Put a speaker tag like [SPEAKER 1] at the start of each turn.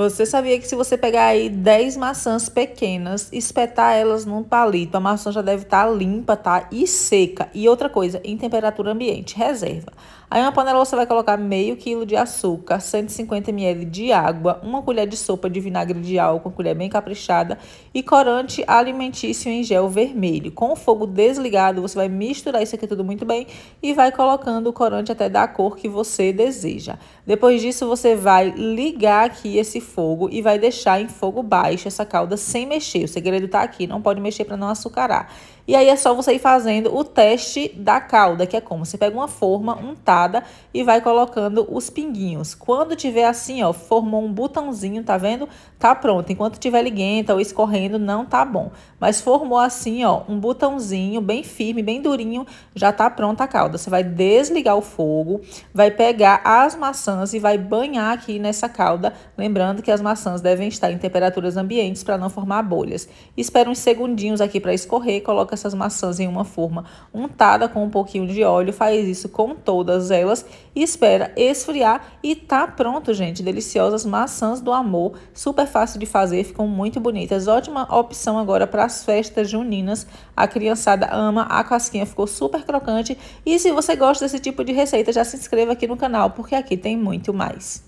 [SPEAKER 1] Você sabia que se você pegar aí 10 maçãs pequenas, espetar elas num palito, a maçã já deve estar tá limpa, tá? E seca. E outra coisa, em temperatura ambiente, reserva. Aí na panela você vai colocar meio quilo de açúcar, 150 ml de água, uma colher de sopa de vinagre de álcool, uma colher bem caprichada e corante alimentício em gel vermelho. Com o fogo desligado, você vai misturar isso aqui tudo muito bem e vai colocando o corante até da cor que você deseja. Depois disso, você vai ligar aqui esse fogo e vai deixar em fogo baixo essa calda sem mexer. O segredo tá aqui, não pode mexer para não açucarar. E aí é só você ir fazendo o teste da calda, que é como você pega uma forma untada e vai colocando os pinguinhos. Quando tiver assim, ó, formou um botãozinho, tá vendo? Tá pronto. Enquanto tiver liguenta ou escorrendo, não tá bom. Mas formou assim, ó, um botãozinho bem firme, bem durinho, já tá pronta a calda. Você vai desligar o fogo, vai pegar as maçãs e vai banhar aqui nessa calda, lembrando Lembrando que as maçãs devem estar em temperaturas ambientes para não formar bolhas. Espera uns segundinhos aqui para escorrer, coloca essas maçãs em uma forma untada com um pouquinho de óleo, faz isso com todas elas e espera esfriar e tá pronto, gente. Deliciosas maçãs do amor, super fácil de fazer, ficam muito bonitas. Ótima opção agora para as festas juninas. A criançada ama, a casquinha ficou super crocante e se você gosta desse tipo de receita, já se inscreva aqui no canal, porque aqui tem muito mais.